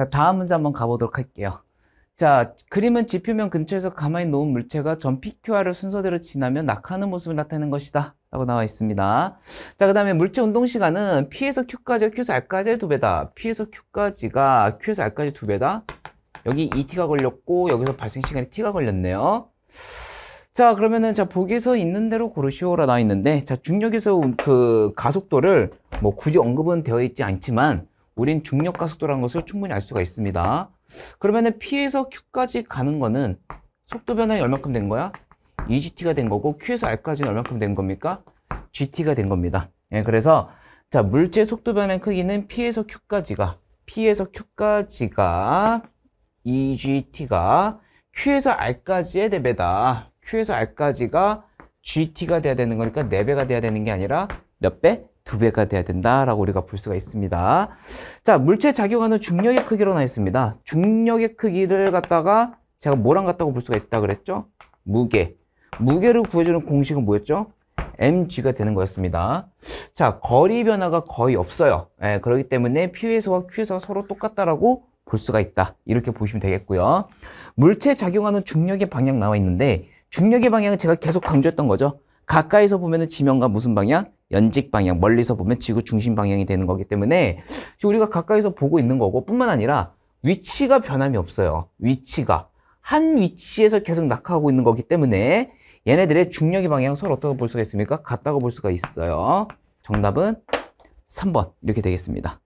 자, 다음 문제 한번 가보도록 할게요. 자, 그림은 지표면 근처에서 가만히 놓은 물체가 전 PQR을 순서대로 지나면 낙하는 모습을 나타내는 것이다. 라고 나와 있습니다. 자, 그 다음에 물체 운동 시간은 P에서 Q까지, Q에서 R까지의 두 배다. P에서 Q까지가 Q에서 R까지 두 배다. 여기 2T가 걸렸고, 여기서 발생 시간이 T가 걸렸네요. 자, 그러면은, 자, 보기에서 있는 대로 고르시오라 나와 있는데, 자, 중력에서 그 가속도를 뭐 굳이 언급은 되어 있지 않지만, 우린 중력 가속도라는 것을 충분히 알 수가 있습니다. 그러면은 P에서 Q까지 가는 거는 속도 변화가 얼마큼 된 거야? EGT가 된 거고 Q에서 R까지는 얼마큼 된 겁니까? GT가 된 겁니다. 예, 그래서 자물체 속도 변화 의 크기는 P에서 Q까지가 P에서 Q까지가 EGT가 Q에서 R까지의 4배다. Q에서 R까지가 GT가 돼야 되는 거니까 4배가 돼야 되는 게 아니라 몇 배? 두 배가 돼야 된다라고 우리가 볼 수가 있습니다. 자, 물체 작용하는 중력의 크기로 나있습니다. 중력의 크기를 갖다가 제가 뭐랑 같다고 볼 수가 있다 그랬죠? 무게. 무게를 구해주는 공식은 뭐였죠? mg가 되는 거였습니다. 자, 거리 변화가 거의 없어요. 예, 그렇기 때문에 P에서와 Q에서 서로 똑같다라고 볼 수가 있다. 이렇게 보시면 되겠고요. 물체 작용하는 중력의 방향 나와 있는데 중력의 방향은 제가 계속 강조했던 거죠. 가까이서 보면 지면과 무슨 방향? 연직 방향, 멀리서 보면 지구 중심 방향이 되는 거기 때문에 우리가 가까이서 보고 있는 거고 뿐만 아니라 위치가 변함이 없어요. 위치가. 한 위치에서 계속 낙하하고 있는 거기 때문에 얘네들의 중력의 방향 서로 어떻게 볼 수가 있습니까? 같다고 볼 수가 있어요. 정답은 3번 이렇게 되겠습니다.